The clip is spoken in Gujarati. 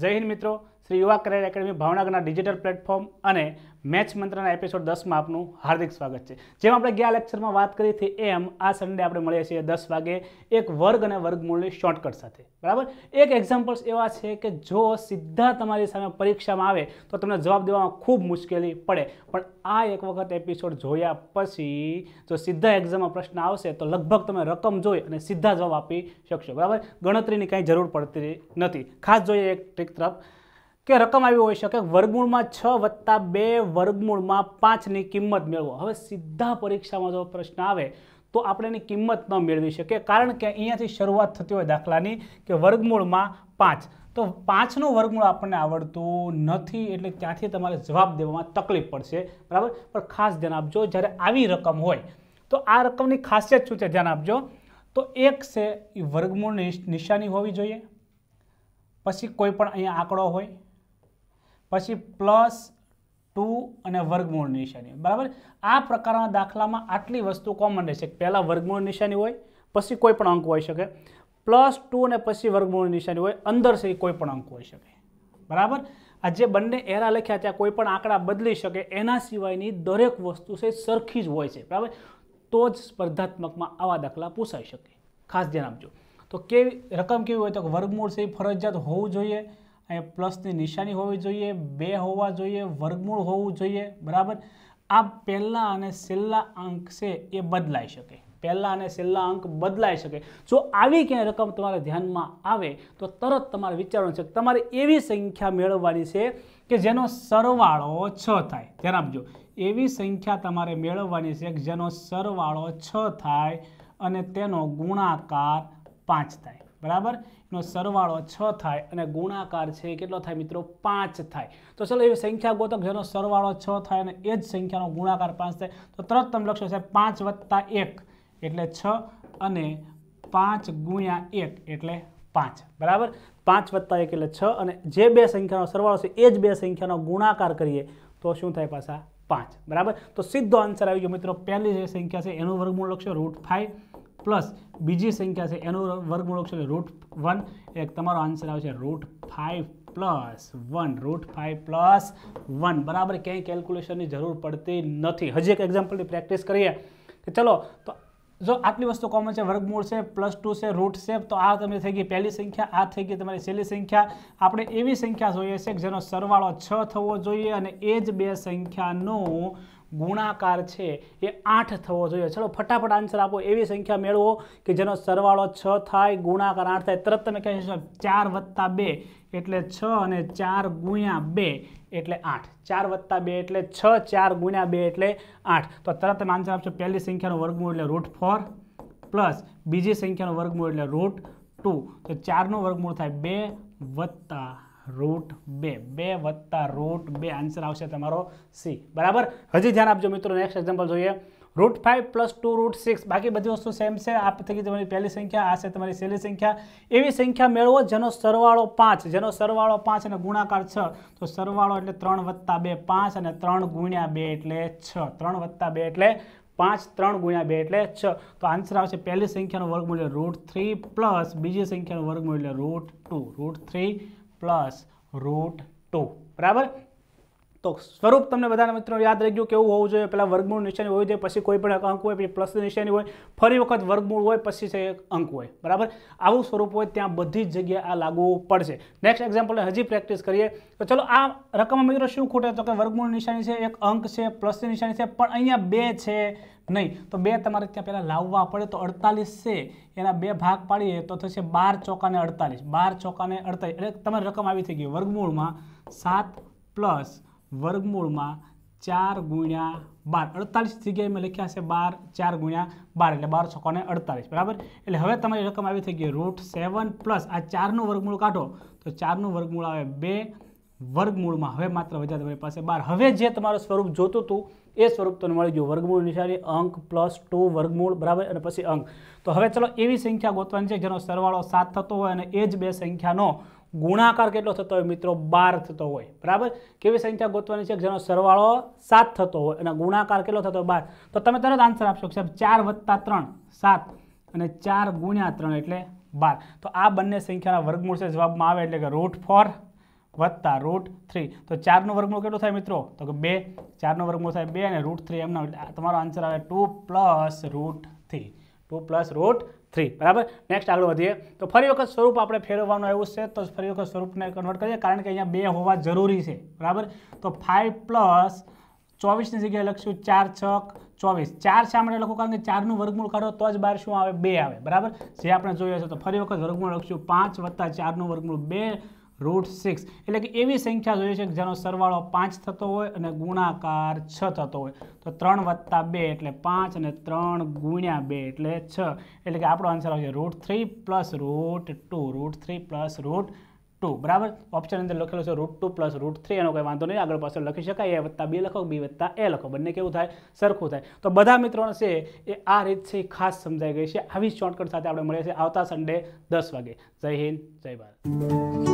જય હિન્દ મિત્રો શ્રી યુવા કરિયર એકેડમી ભાવનગરના ડિજિટલ પ્લેટફોર્મ અને મેચ મંત્રના એપિસોડ દસમાં આપનું હાર્દિક સ્વાગત છે જેમ આપણે ગયા લેક્ચરમાં વાત કરી હતી એમ આ સન્ડે આપણે મળીએ છીએ દસ વાગે એક વર્ગ અને વર્ગમૂળની શોર્ટકટ સાથે બરાબર એક એક્ઝામ્પલ્સ એવા છે કે જો સીધા તમારી સામે પરીક્ષામાં આવે તો તમને જવાબ દેવામાં ખૂબ મુશ્કેલી પડે પણ આ એક વખત એપિસોડ જોયા પછી જો સીધા એક્ઝામમાં પ્રશ્ન આવશે તો લગભગ તમે રકમ જોઈ અને સીધા જવાબ આપી શકશો બરાબર ગણતરીની કાંઈ જરૂર પડતી નથી ખાસ જોઈએ એક ટ્રીક તરફ કે રકમ આવી હોઈ શકે વર્ગમૂળમાં છ વત્તા બે વર્ગમૂળમાં પાંચની કિંમત મેળવો હવે સીધા પરીક્ષામાં જો પ્રશ્ન આવે તો આપણે એની કિંમત ન મેળવી શકીએ કારણ કે અહીંયાથી શરૂઆત થતી હોય દાખલાની કે વર્ગમૂળમાં પાંચ તો પાંચનું વર્ગમૂળ આપણને આવડતું નથી એટલે ત્યાંથી તમારે જવાબ દેવામાં તકલીફ પડશે બરાબર પણ ખાસ ધ્યાન આપજો જ્યારે આવી રકમ હોય તો આ રકમની ખાસિયત શું છે ધ્યાન આપજો તો એક છે એ વર્ગમૂળની નિશાની હોવી જોઈએ પછી કોઈ પણ અહીંયા આંકડો હોય પછી પ્લસ ટુ અને વર્ગમૂળ નિશાની બરાબર આ પ્રકારના દાખલામાં આટલી વસ્તુ કોમન રહેશે પહેલાં વર્ગમૂળ નિશાની હોય પછી કોઈ પણ અંક હોઈ શકે પ્લસ ટુ અને પછી વર્ગમૂળ નિશાની હોય અંદર સહી કોઈ પણ અંક હોઈ શકે બરાબર આ જે બંને એરા લખ્યા ત્યાં કોઈ પણ આંકડા બદલી શકે એના સિવાયની દરેક વસ્તુ છે સરખી જ હોય છે બરાબર તો જ સ્પર્ધાત્મકમાં આવા દાખલા પૂછાઈ શકે ખાસ ધ્યાન આપજો તો કેવી રકમ કેવી હોય તો વર્ગમૂળ છે ફરજિયાત હોવું જોઈએ અહીંયા પ્લસની નિશાની હોવી જોઈએ બે હોવા જોઈએ વર્ગમૂળ હોવું જોઈએ બરાબર આ પહેલાં અને છેલ્લા અંક છે એ બદલાઈ શકે પહેલાં અને છેલ્લા અંક બદલાઈ શકે જો આવી ક્યાંય રકમ તમારે ધ્યાનમાં આવે તો તરત તમારે વિચારવાનું છે તમારે એવી સંખ્યા મેળવવાની છે કે જેનો સરવાળો છ થાય ધ્યાન આપજો એવી સંખ્યા તમારે મેળવવાની છે કે જેનો સરવાળો છ થાય અને તેનો ગુણાકાર પાંચ થાય બરાબર એનો સરવાળો છ થાય અને ગુણાકાર છે કેટલો થાય મિત્રો પાંચ થાય તો ચાલો એવી સંખ્યા ગોતક જેનો સરવાળો છ થાય અને એ જ સંખ્યાનો ગુણાકાર પાંચ થાય તો તરત તમે લખશો સાહેબ પાંચ વત્તા એક એટલે છ અને પાંચ ગુણ્યા એક એટલે પાંચ બરાબર પાંચ વત્તા એક એટલે છ અને જે બે સંખ્યાનો સરવાળો છે એ જ બે સંખ્યાનો ગુણાકાર કરીએ તો શું થાય પાછા પાંચ બરાબર તો સીધો આન્સર આવી ગયો મિત્રો પહેલી જે સંખ્યા છે એનું વર્ગમૂળ લખશો રૂટ ફાઈવ પ્લસ બીજી સંખ્યા છે એનું વર્ગમૂળ છે રૂટ વન એક તમારો આન્સર આવશે root five plus one root five plus one બરાબર ક્યાંય કેલ્ક્યુલેશનની જરૂર પડતી નથી હજી એક એક્ઝામ્પલની પ્રેક્ટિસ કરીએ કે ચલો તો જો આટલી વસ્તુ કોમન છે વર્ગમૂળ છે પ્લસ ટુ છે રૂટ છે તો આ તમે થઈ ગઈ પહેલી સંખ્યા આ થઈ ગઈ તમારી છેલ્લી સંખ્યા આપણે એવી સંખ્યા જોઈએ છે કે જેનો સરવાળો છ થવો જોઈએ અને એ જ બે સંખ્યાનું ગુણાકાર છે એ આઠ થવો જોઈએ ચલો ફટાફટ આન્સર આપો એવી સંખ્યા મેળવો કે જેનો સરવાળો છ થાય ગુણાકાર આઠ થાય તરત તમે કહી શકશો ચાર વત્તા બે એટલે છ અને ચાર ગુણ્યા બે એટલે આઠ ચાર વત્તા બે એટલે છ ચાર ગુણ્યા બે એટલે આઠ તો તરત તમે આન્સર આપશો પહેલી સંખ્યાનું વર્ગમૂળ એટલે રૂટ ફોર પ્લસ બીજી સંખ્યાનું વર્ગમૂળ એટલે રૂટ ટુ તો ચારનું વર્ગમૂળ થાય બે વત્તા રૂટ બે બે વત્તા રૂટ બે આન્સર આવશે તમારો સી બરાબર હજી ધ્યાન આપજો મિત્રો નેક્સ્ટ એક્ઝામ્પલ જોઈએ root five plus two root six બાકી બધી વસ્તુ સેમ છે આ થઈ ગઈ તમારી પહેલી સંખ્યા આ છે તમારી સહેલી સંખ્યા એવી સંખ્યા મેળવો જેનો સરવાળો પાંચ જેનો સરવાળો પાંચ અને ગુણાકાર છ તો સરવાળો એટલે ત્રણ વત્તા બે પાંચ અને ત્રણ ગુણ્યા બે એટલે છ ત્રણ વત્તા બે એટલે પાંચ ત્રણ ગુણ્યા બે એટલે છ તો આન્સર આવશે પહેલી સંખ્યાનું વર્ગમૂલ્ય રૂટ થ્રી પ્લસ બીજી સંખ્યાનું વર્ગમૂલ્ય root two root three plus root two બરાબર તો સ્વરૂપ તમને બધાના મિત્રો યાદ રાખજો કેવું હોવું જોઈએ પહેલાં વર્ગમૂળ નિશાની હોય છે પછી કોઈ પણ અંક હોય પછી પ્લસ નિશાની હોય ફરી વખત વર્ગમૂળ હોય પછી છે અંક હોય બરાબર આવું સ્વરૂપ હોય ત્યાં બધી જ જગ્યાએ આ લાગુ પડશે નેક્સ્ટ એક્ઝામ્પલને હજી પ્રેક્ટિસ કરીએ તો ચલો આ રકમ મિત્રો શું ખૂટે તો કે વર્ગમૂળ નિશાની છે એક અંક છે પ્લસની નિશાની છે પણ અહીંયા બે છે નહીં તો બે તમારે ત્યાં પહેલાં લાવવા પડે તો અડતાલીસ છે એના બે ભાગ પાડીએ તો થશે બાર ચોકાને અડતાલીસ બાર ચોકાને અડતાલીસ એટલે તમારી રકમ આવી થઈ ગઈ વર્ગમૂળમાં સાત પ્લસ વર્ગમૂળમાં ચાર ગુણ્યા બાર અડતાલીસ જગ્યાએ મેં લખ્યા છે બાર ચાર ગુણ્યા બાર એટલે બાર છકોને અડતાલીસ બરાબર એટલે હવે તમારી રકમ આવી થઈ ગઈ રૂટ સેવન પ્લસ આ ચારનું વર્ગમૂળ કાઢો તો ચારનું વર્ગમૂળ આવે બે વર્ગમૂળમાં હવે માત્ર વધ્યા તમારી પાસે બાર હવે જે તમારું સ્વરૂપ જોતું હતું એ સ્વરૂપ તમને મળી ગયું વર્ગમૂળ નિશાળી અંક પ્લસ ટુ વર્ગમૂળ બરાબર અને પછી અંક તો હવે ચલો એવી સંખ્યા ગોતવાની છે જેનો સરવાળો સાત થતો હોય અને એ જ બે સંખ્યાનો ગુણાકાર કેટલો થતો હોય મિત્રો બાર થતો હોય બરાબર કેવી સંખ્યા ગોતવાની છે જેનો સરવાળો સાત થતો હોય અને ગુણાકાર કેટલો થતો બાર તો તમે તરત આન્સર આપશો સાહેબ ચાર વત્તા ત્રણ સાત અને ચાર ગુણ્યા ત્રણ એટલે બાર તો આ બંને સંખ્યાના વર્ગમૂળ છે જવાબમાં આવે એટલે કે રૂટ ફોર વત્તા રૂટ થ્રી તો ચારનું વર્ગમૂળ કેટલું થાય મિત્રો તો કે બે ચારનું વર્ગમૂળ થાય બે અને રૂટ થ્રી એમના તમારો આન્સર આવે two plus root three two plus root three બરાબર નેક્સ્ટ આગળ વધીએ તો ફરી વખત સ્વરૂપ આપણે ફેરવવાનું આવ્યું છે તો ફરી વખત સ્વરૂપને કન્વર્ટ કરીએ કારણ કે અહીંયા બે હોવા જરૂરી છે બરાબર તો ફાઇવ પ્લસ ચોવીસની જગ્યાએ લખશું ચાર છક ચોવીસ ચાર શા માટે લખો કારણ કે ચારનું વર્ગમૂળ કાઢો તો જ બાર શું આવે બે આવે બરાબર જે આપણે જોઈએ છે તો ફરી વખત વર્ગમૂળ લખશું પાંચ વત્તા ચારનું વર્ગમૂળ બે રૂટ સિક્સ એટલે કે એવી સંખ્યા જોઈએ છે કે જેનો સરવાળો પાંચ થતો હોય અને ગુણાકાર છ થતો હોય તો ત્રણ વત્તા બે એટલે પાંચ અને ત્રણ ગુણ્યા બે એટલે છ એટલે કે આપણો આન્સર આવશે root three plus root two root three plus root two બરાબર ઓપ્શન અંદર લખેલો છે root two plus root three એનો કોઈ વાંધો નહીં આગળ પાછળ લખી શકાય એ વત્તા બી લખો બી વત્તા એ લખો બંને કેવું થાય સરખું થાય તો બધા મિત્રો છે એ આ રીત છે ખાસ સમજાઈ ગઈ છે આવી જ શોર્ટકટ સાથે આપણે મળીએ છીએ આવતા સન્ડે દસ વાગે જય હિન્દ જય ભારત